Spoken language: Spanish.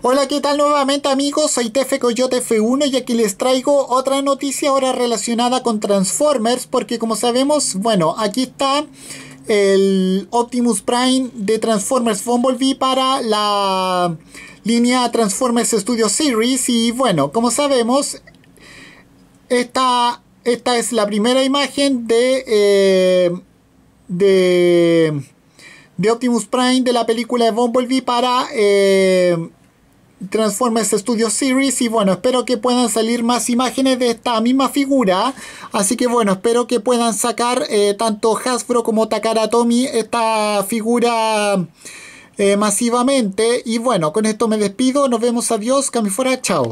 Hola, ¿qué tal nuevamente amigos? Soy TF Coyote F1 y aquí les traigo otra noticia ahora relacionada con Transformers porque como sabemos, bueno, aquí está el Optimus Prime de Transformers Bumblebee para la línea Transformers Studio Series y bueno, como sabemos, esta, esta es la primera imagen de... Eh, de Optimus Prime de la película de Bumblebee para eh, Transformers este Studio series y bueno espero que puedan salir más imágenes de esta misma figura así que bueno espero que puedan sacar eh, tanto Hasbro como Takara Tomy esta figura eh, masivamente y bueno con esto me despido nos vemos adiós cami fuera chao